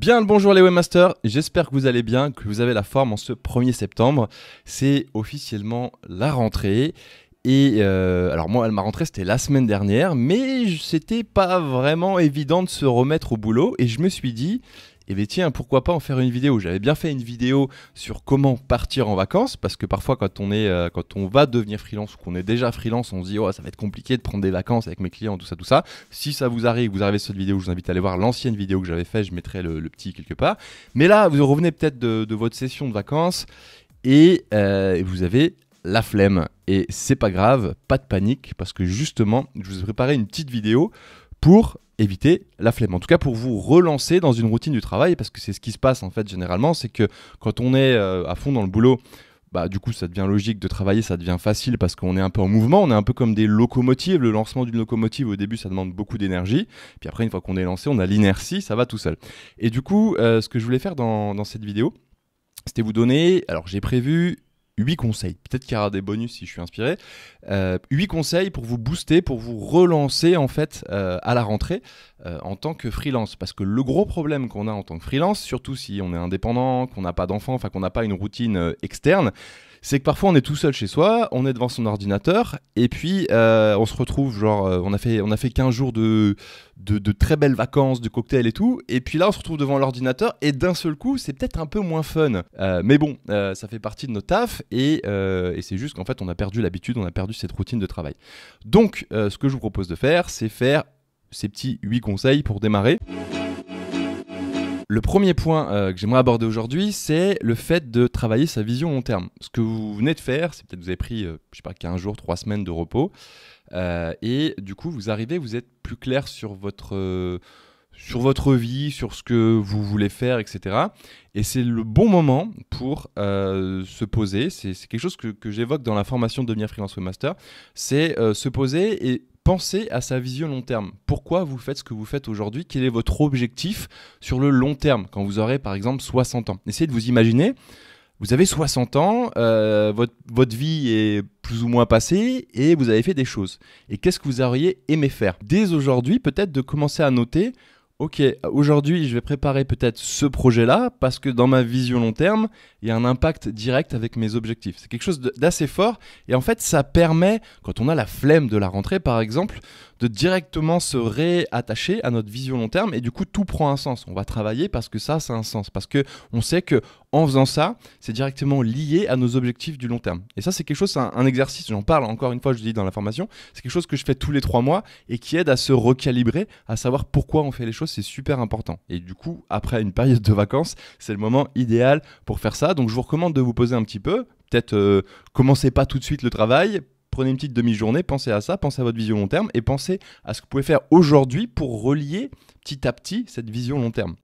Bien le bonjour les webmasters, j'espère que vous allez bien, que vous avez la forme en ce 1er septembre. C'est officiellement la rentrée. Et euh, alors moi, ma rentrée c'était la semaine dernière, mais c'était pas vraiment évident de se remettre au boulot. Et je me suis dit, et eh bien tiens, pourquoi pas en faire une vidéo J'avais bien fait une vidéo sur comment partir en vacances, parce que parfois quand on, est, euh, quand on va devenir freelance ou qu'on est déjà freelance, on se dit oh, ça va être compliqué de prendre des vacances avec mes clients, tout ça, tout ça. Si ça vous arrive, vous arrivez sur cette vidéo, je vous invite à aller voir l'ancienne vidéo que j'avais faite, je mettrai le, petit quelque part. Mais là, vous revenez peut-être de, votre session de vacances euh, et vous avez la flemme. Et c'est pas grave, pas de panique, parce que justement, je vous ai préparé une petite vidéo pour éviter la flemme. En tout cas, pour vous relancer dans une routine du travail, parce que c'est ce qui se passe en fait généralement, c'est que quand on est euh, à fond dans le boulot, bah, du coup, ça devient logique de travailler, ça devient facile parce qu'on est un peu en mouvement, on est un peu comme des locomotives. Le lancement d'une locomotive, au début, ça demande beaucoup d'énergie. Puis après, une fois qu'on est lancé, on a l'inertie, ça va tout seul. Et du coup, euh, ce que je voulais faire dans cette vidéo, c'était vous donner, alors j'ai prévu 8 conseils. Peut-être qu'il y aura des bonus si je suis inspiré. 8 euh, conseils pour vous booster, pour vous relancer en fait euh, à la rentrée euh, en tant que freelance. Parce que le gros problème qu'on a en tant que freelance, surtout si on est indépendant, qu'on n'a pas d'enfant, enfin qu'on n'a pas une routine externe, c'est que parfois on est tout seul chez soi, on est devant son ordinateur, et puis euh, on se retrouve, genre, euh, on, a fait, on a fait 15 jours de, de, très belles vacances, de cocktails et tout, et puis là on se retrouve devant l'ordinateur, et d'un seul coup, c'est peut-être un peu moins fun. Euh, mais bon, ça fait partie de nos taf, et, et c'est juste qu'en fait on a perdu l'habitude, on a perdu cette routine de travail. Donc, ce que je vous propose de faire, c'est faire ces petits 8 conseils pour démarrer. Le premier point euh, que j'aimerais aborder aujourd'hui, c'est le fait de travailler sa vision long terme. Ce que vous venez de faire, c'est peut-être vous avez pris, euh, je sais pas, 15 jours, 3 semaines de repos, euh, et du coup, vous arrivez, vous êtes plus clair sur votre, sur votre vie, sur ce que vous voulez faire, etc. Et c'est le bon moment pour se poser. C'est quelque chose que, que j'évoque dans la formation Devenir Freelance Webmaster. C'est se poser et Pensez à sa vision long terme. Pourquoi vous faites ce que vous faites aujourd'hui Quel est votre objectif sur le long terme quand vous aurez par exemple 60 ans Essayez de vous imaginer, vous avez 60 ans, euh, votre, votre vie est plus ou moins passée et vous avez fait des choses. Et qu'est-ce que vous auriez aimé faire Dès aujourd'hui, peut-être de commencer à noter ok, aujourd'hui je vais préparer peut-être ce projet-là parce que dans ma vision long terme, il y a un impact direct avec mes objectifs. C'est quelque chose d'assez fort et en fait ça permet, quand on a la flemme de la rentrée par exemple, de directement se réattacher à notre vision long terme et du coup tout prend un sens. On va travailler parce que ça, ça a un sens, parce que on sait que en faisant ça, c'est directement lié à nos objectifs du long terme. Et ça, c'est quelque chose, c'est un, exercice, j'en parle encore une fois, je dis dans la formation, c'est quelque chose que je fais tous les trois mois et qui aide à se recalibrer, à savoir pourquoi on fait les choses, c'est super important. Et du coup, après une période de vacances, c'est le moment idéal pour faire ça. Donc je vous recommande de vous poser un petit peu, peut-être euh, commencez pas tout de suite le travail, prenez une petite demi-journée, pensez à ça, pensez à votre vision long terme et pensez à ce que vous pouvez faire aujourd'hui pour relier petit à petit cette vision long terme.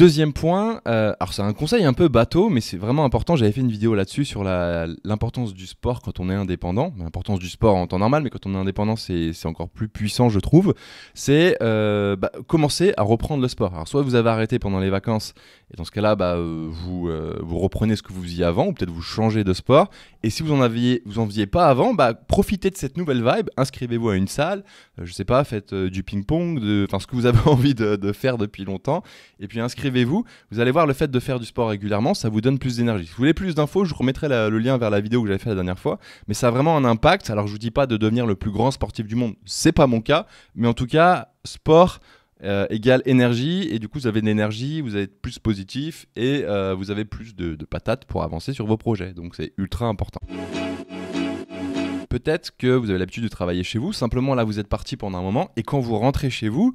Deuxième point, euh, alors c'est un conseil un peu bateau, mais c'est vraiment important. J'avais fait une vidéo là-dessus sur l'importance du sport quand on est indépendant. L'importance du sport en temps normal, mais quand on est indépendant, c'est encore plus puissant, je trouve. C'est euh, bah, commencer à reprendre le sport. Alors soit vous avez arrêté pendant les vacances, et dans ce cas-là, bah, euh, vous, reprenez ce que vous faisiez avant, ou peut-être vous changez de sport. Et si vous en aviez, vous en pas avant, bah, profitez de cette nouvelle vibe. Inscrivez-vous à une salle, je sais pas, faites du ping-pong, enfin ce que vous avez envie de, faire depuis longtemps, et puis inscrivez vous Vous allez voir, le fait de faire du sport régulièrement, ça vous donne plus d'énergie. Si vous voulez plus d'infos, je vous remettrai le lien vers la vidéo que j'avais fait la dernière fois. Mais ça a vraiment un impact. Alors, je vous dis pas de devenir le plus grand sportif du monde, c'est pas mon cas. Mais en tout cas, sport, euh, égale énergie et du coup vous avez de l'énergie, vous êtes plus positif et euh, vous avez plus de, de patates pour avancer sur vos projets. Donc c'est ultra important peut-être que vous avez l'habitude de travailler chez vous, simplement là vous êtes parti pendant un moment, et quand vous rentrez chez vous,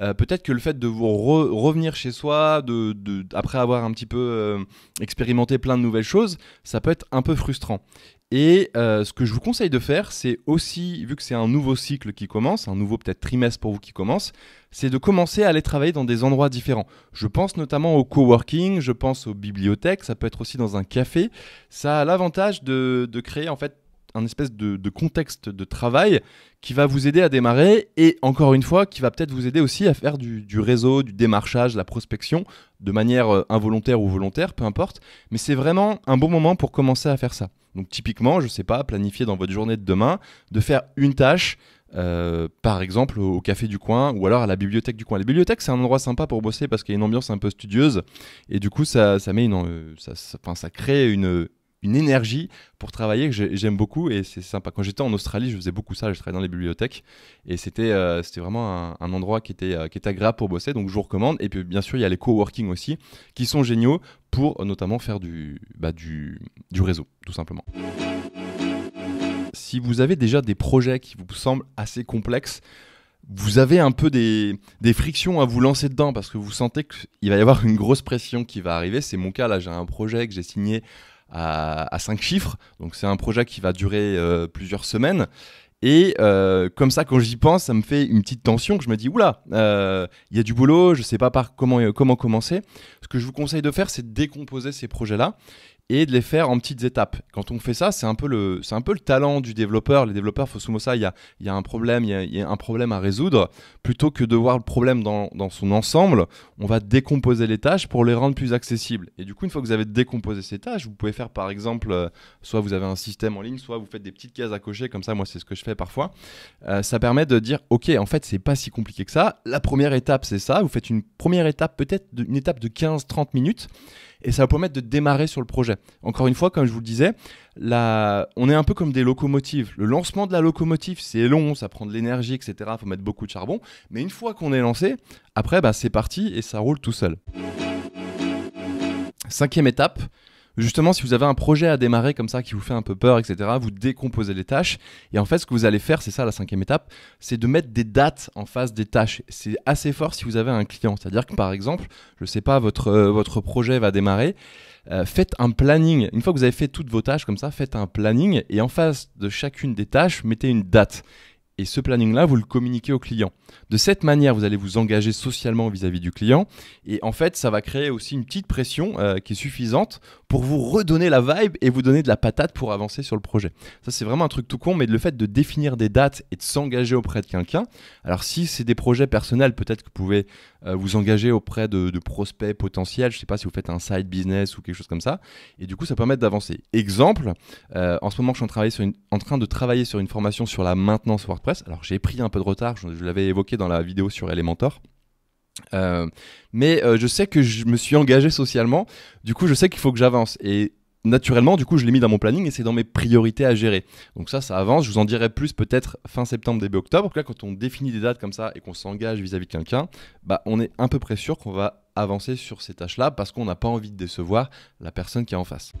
euh, peut-être que le fait de vous revenir chez soi, après avoir un petit peu euh, expérimenté plein de nouvelles choses, ça peut être un peu frustrant. Et euh, ce que je vous conseille de faire, c'est aussi, vu que c'est un nouveau cycle qui commence, un nouveau peut-être trimestre pour vous qui commence, c'est de commencer à aller travailler dans des endroits différents. Je pense notamment au coworking, je pense aux bibliothèques, ça peut être aussi dans un café. Ça a l'avantage de créer en fait un espèce de, contexte de travail qui va vous aider à démarrer et encore une fois qui va peut-être vous aider aussi à faire du, réseau, du démarchage, la prospection de manière euh, involontaire ou volontaire, peu importe. Mais c'est vraiment un bon moment pour commencer à faire ça. Donc typiquement, je ne sais pas, planifier dans votre journée de demain de faire une tâche. Euh, par exemple au café du coin ou alors à la bibliothèque du coin. La bibliothèque c'est un endroit sympa pour bosser parce qu'il y a une ambiance un peu studieuse et du coup ça, ça met une, euh, ça, ça crée une, une énergie pour travailler que j'aime beaucoup et c'est sympa. Quand j'étais en Australie, je faisais beaucoup ça, je travaillais dans les bibliothèques et c'était euh, c'était vraiment un, endroit qui était, euh, qui était agréable pour bosser, donc je vous recommande. Et puis bien sûr, il y a les coworking aussi qui sont géniaux pour euh, notamment faire du, bah, du, du réseau, tout simplement. Si vous avez déjà des projets qui vous semblent assez complexes, vous avez un peu des, des, frictions à vous lancer dedans parce que vous sentez qu'il va y avoir une grosse pression qui va arriver. C'est mon cas, là j'ai un projet que j'ai signé à, à cinq chiffres. Donc c'est un projet qui va durer euh, plusieurs semaines. Et euh, comme ça, quand j'y pense, ça me fait une petite tension que je me dis, oula, euh, il y a du boulot, je ne sais pas par comment, comment commencer. Ce que je vous conseille de faire, c'est de décomposer ces projets-là et de les faire en petites étapes. Quand on fait ça, c'est un peu le, c'est un peu le talent du développeur. Les développeurs, faut ça, il y a, y a, un problème, il y a, un problème à résoudre. Plutôt que de voir le problème dans, dans, son ensemble, on va décomposer les tâches pour les rendre plus accessibles. Et du coup, une fois que vous avez décomposé ces tâches, vous pouvez faire par exemple, euh, soit vous avez un système en ligne, soit vous faites des petites cases à cocher, comme ça, moi c'est ce que je fais parfois. Euh, ça permet de dire, ok, en fait, c'est pas si compliqué que ça. La première étape, c'est ça. Vous faites une première étape, peut-être une étape de 15-30 minutes et ça va permettre de démarrer sur le projet. Encore une fois, comme je vous le disais, on est un peu comme des locomotives. Le lancement de la locomotive, c'est long, ça prend de l'énergie, etc. Il faut mettre beaucoup de charbon. Mais une fois qu'on est lancé, après, bah, c'est parti et ça roule tout seul. Cinquième étape, Justement, si vous avez un projet à démarrer comme ça qui vous fait un peu peur, etc., vous décomposez les tâches. Et en fait, ce que vous allez faire, c'est ça la cinquième étape, c'est de mettre des dates en face des tâches. C'est assez fort si vous avez un client. C'est-à-dire que par exemple, je ne sais pas, votre, euh, votre projet va démarrer. Euh, faites un planning. Une fois que vous avez fait toutes vos tâches comme ça, faites un planning et en face de chacune des tâches, mettez une date et ce planning-là, vous le communiquez au client. De cette manière, vous allez vous engager socialement vis-à-vis du client. Et en fait, ça va créer aussi une petite pression euh, qui est suffisante pour vous redonner la vibe et vous donner de la patate pour avancer sur le projet. Ça, c'est vraiment un truc tout con, mais le fait de définir des dates et de s'engager auprès de quelqu'un. Alors, si c'est des projets personnels, peut-être que vous pouvez euh, vous engager auprès de, prospects potentiels. Je ne sais pas si vous faites un side business ou quelque chose comme ça. Et du coup, ça permet d'avancer. Exemple, euh, en ce moment, je suis en, sur en train de travailler sur une formation sur la maintenance alors j'ai pris un peu de retard, je, l'avais évoqué dans la vidéo sur Elementor. Euh, mais euh, je sais que je me suis engagé socialement, du coup je sais qu'il faut que j'avance. Et naturellement, du coup, je l'ai mis dans mon planning et c'est dans mes priorités à gérer. Donc ça, ça avance. Je vous en dirai plus peut-être fin septembre, début octobre. Donc là, quand on définit des dates comme ça et qu'on s'engage vis-à-vis de quelqu'un, bah, on est à peu près sûr qu'on va avancer sur ces tâches-là parce qu'on n'a pas envie de décevoir la personne qui est en face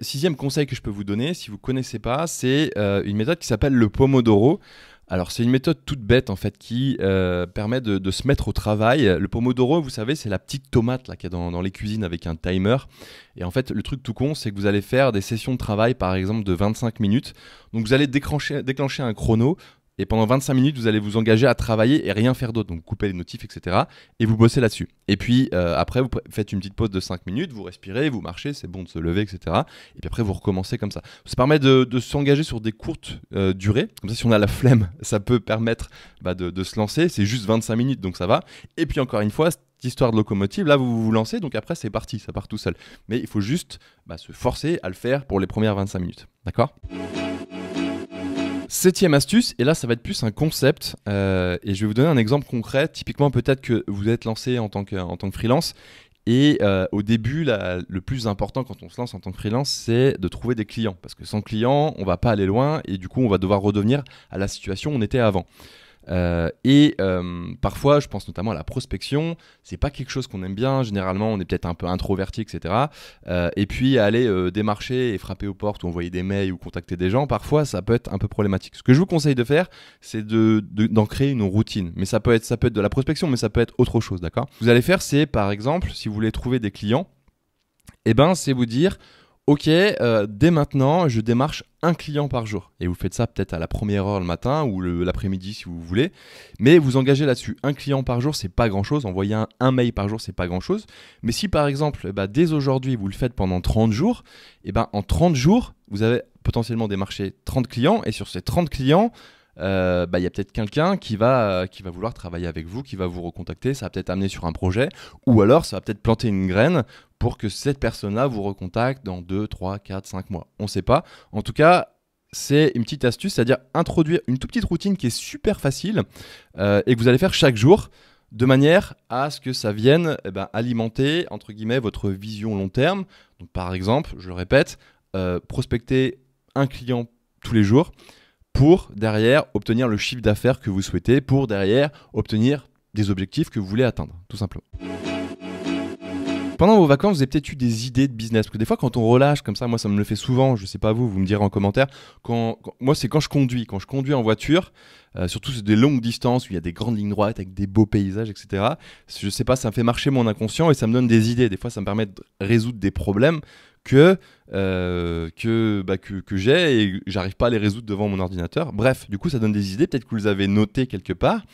sixième conseil que je peux vous donner, si vous ne connaissez pas, c'est euh, une méthode qui s'appelle le Pomodoro. Alors c'est une méthode toute bête en fait qui euh, permet de, se mettre au travail. Le pomodoro, vous savez, c'est la petite tomate là qui est dans, dans, les cuisines avec un timer. Et en fait, le truc tout con, c'est que vous allez faire des sessions de travail par exemple de 25 minutes. Donc vous allez déclencher un chrono. Et pendant 25 minutes, vous allez vous engager à travailler et rien faire d'autre. Donc, couper les notifs, etc. Et vous bossez là-dessus. Et puis, euh, après, vous faites une petite pause de 5 minutes, vous respirez, vous marchez, c'est bon de se lever, etc. Et puis après, vous recommencez comme ça. Ça permet de, s'engager sur des courtes euh, durées. Comme ça, si on a la flemme, ça peut permettre bah, de, se lancer. C'est juste 25 minutes, donc ça va. Et puis, encore une fois, cette histoire de locomotive, là vous vous lancez, donc après c'est parti, ça part tout seul. Mais il faut juste bah, se forcer à le faire pour les premières 25 minutes. D'accord Septième astuce, et là ça va être plus un concept, euh, et je vais vous donner un exemple concret. Typiquement, peut-être que vous êtes lancé en tant que, en tant que freelance, et euh, au début, le plus important quand on se lance en tant que freelance, c'est de trouver des clients, parce que sans clients, on va pas aller loin, et du coup, on va devoir redevenir à la situation où on était avant. Euh, et euh, parfois, je pense notamment à la prospection. C'est pas quelque chose qu'on aime bien. Généralement, on est peut-être un peu introverti, etc. Euh, et puis aller démarcher et frapper aux portes ou envoyer des mails ou contacter des gens, parfois, ça peut être un peu problématique. Ce que je vous conseille de faire, c'est d'en créer une routine. Mais ça peut être ça peut être de la prospection, mais ça peut être autre chose, d'accord. Vous allez faire, c'est par exemple, si vous voulez trouver des clients, et eh ben, c'est vous dire Ok, euh, dès maintenant, je démarche un client par jour. Et vous faites ça peut-être à la première heure le matin ou l'après-midi si vous voulez. Mais vous engagez là-dessus. Un client par jour, c'est pas grand-chose. Envoyer un, mail par jour, c'est pas grand-chose. Mais si par exemple, eh ben, dès aujourd'hui, vous le faites pendant 30 jours, et eh ben, en 30 jours, vous avez potentiellement démarché 30 clients. Et sur ces 30 clients, euh, bah, il y a peut-être quelqu'un qui va, euh, qui va vouloir travailler avec vous, qui va vous recontacter, ça va peut-être amener sur un projet, ou alors ça va peut-être planter une graine pour que cette personne-là vous recontacte dans 2, 3, 4, 5 mois. On ne sait pas. En tout cas, c'est une petite astuce, c'est-à-dire introduire une toute petite routine qui est super facile euh, et que vous allez faire chaque jour de manière à ce que ça vienne eh ben, alimenter, entre guillemets, votre vision long terme. Donc, par exemple, je le répète, euh, prospecter un client tous les jours pour derrière obtenir le chiffre d'affaires que vous souhaitez, pour derrière obtenir des objectifs que vous voulez atteindre, tout simplement. Pendant vos vacances, vous avez peut-être eu des idées de business. Parce que des fois, quand on relâche comme ça, moi, ça me le fait souvent. Je sais pas vous, vous me direz en commentaire. Quand, moi, c'est quand je conduis. Quand je conduis en voiture, euh, surtout c'est des longues distances où il y a des grandes lignes droites avec des beaux paysages, etc. Je sais pas, ça me fait marcher mon inconscient et ça me donne des idées. Des fois, ça me permet de résoudre des problèmes que, euh, que, bah, que, que j'ai et j'arrive pas à les résoudre devant mon ordinateur. Bref, du coup, ça donne des idées. Peut-être que vous les avez notées quelque part.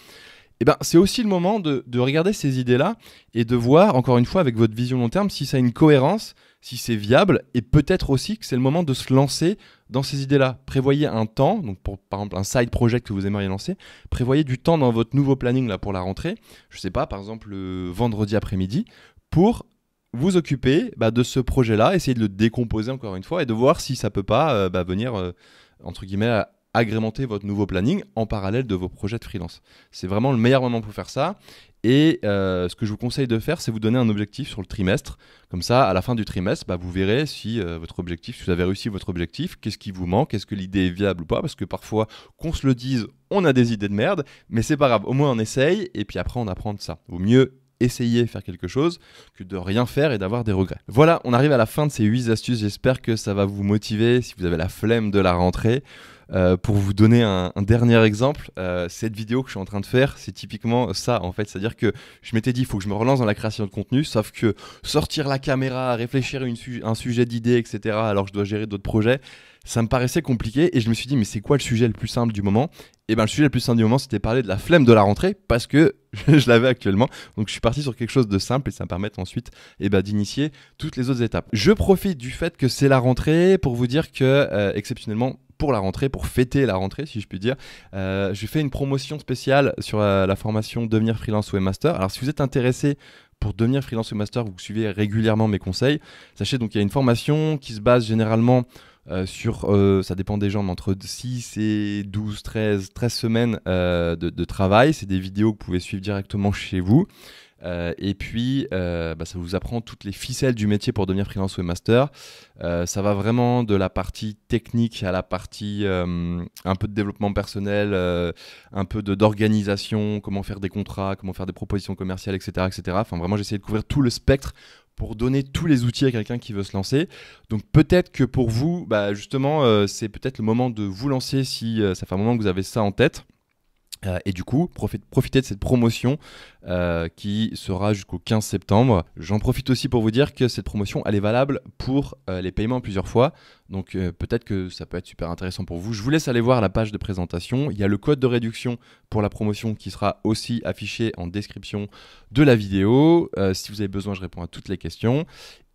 Eh ben, c'est aussi le moment de, regarder ces idées-là et de voir, encore une fois, avec votre vision long terme, si ça a une cohérence, si c'est viable, et peut-être aussi que c'est le moment de se lancer dans ces idées-là. Prévoyez un temps, donc pour, par exemple un side project que vous aimeriez lancer, prévoyez du temps dans votre nouveau planning là, pour la rentrée, je ne sais pas, par exemple le vendredi après-midi, pour vous occuper bah, de ce projet-là, essayer de le décomposer encore une fois et de voir si ça peut pas euh, bah, venir, euh, entre guillemets, agrémenter votre nouveau planning en parallèle de vos projets de freelance. C'est vraiment le meilleur moment pour faire ça. Et euh, ce que je vous conseille de faire, c'est vous donner un objectif sur le trimestre. Comme ça, à la fin du trimestre, bah, vous verrez si euh, votre objectif, si vous avez réussi votre objectif, qu'est-ce qui vous manque, est-ce que l'idée est viable ou pas. Parce que parfois, qu'on se le dise, on a des idées de merde, mais c'est pas grave. Au moins, on essaye et puis après, on apprend de ça. Vaut mieux essayer faire quelque chose que de rien faire et d'avoir des regrets. Voilà, on arrive à la fin de ces 8 astuces. J'espère que ça va vous motiver si vous avez la flemme de la rentrée. Euh, pour vous donner un, dernier exemple, euh, cette vidéo que je suis en train de faire, c'est typiquement ça en fait. C'est-à-dire que je m'étais dit, il faut que je me relance dans la création de contenu, sauf que sortir la caméra, réfléchir à un sujet d'idée, etc., alors que je dois gérer d'autres projets, ça me paraissait compliqué et je me suis dit, mais c'est quoi le sujet le plus simple du moment Et eh bien, le sujet le plus simple du moment, c'était parler de la flemme de la rentrée parce que je l'avais actuellement. Donc je suis parti sur quelque chose de simple et ça me permet ensuite eh ben, d'initier toutes les autres étapes. Je profite du fait que c'est la rentrée pour vous dire que euh, exceptionnellement pour la rentrée, pour fêter la rentrée, si je puis dire, euh, j'ai fait une promotion spéciale sur euh, la, formation Devenir freelance webmaster. Alors si vous êtes intéressé pour devenir freelance master, vous suivez régulièrement mes conseils. Sachez donc qu'il y a une formation qui se base généralement euh, sur, ça dépend des gens, entre 6 et 12, 13, 13 semaines de, travail. C'est des vidéos que vous pouvez suivre directement chez vous. Euh, et puis, euh, bah, ça vous apprend toutes les ficelles du métier pour devenir freelance webmaster. Euh, ça va vraiment de la partie technique à la partie un peu de développement personnel, un peu d'organisation, comment faire des contrats, comment faire des propositions commerciales, etc. etc. Enfin, vraiment, j'essaie de couvrir tout le spectre pour donner tous les outils à quelqu'un qui veut se lancer. Donc peut-être que pour vous, bah, justement, c'est peut-être le moment de vous lancer si ça fait un moment que vous avez ça en tête. Euh, et du coup, profitez de cette promotion euh, qui sera jusqu'au 15 septembre. J'en profite aussi pour vous dire que cette promotion, elle est valable pour euh, les paiements plusieurs fois. Donc peut-être que ça peut être super intéressant pour vous. Je vous laisse aller voir la page de présentation. Il y a le code de réduction pour la promotion qui sera aussi affiché en description de la vidéo. si vous avez besoin, je réponds à toutes les questions.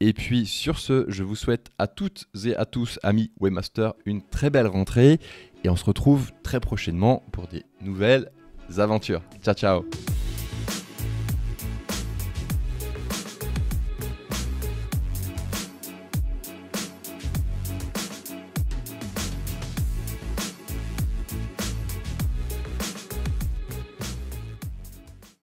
Et puis sur ce, je vous souhaite à toutes et à tous, amis Webmaster, une très belle rentrée et on se retrouve très prochainement pour des nouvelles aventures. Ciao ciao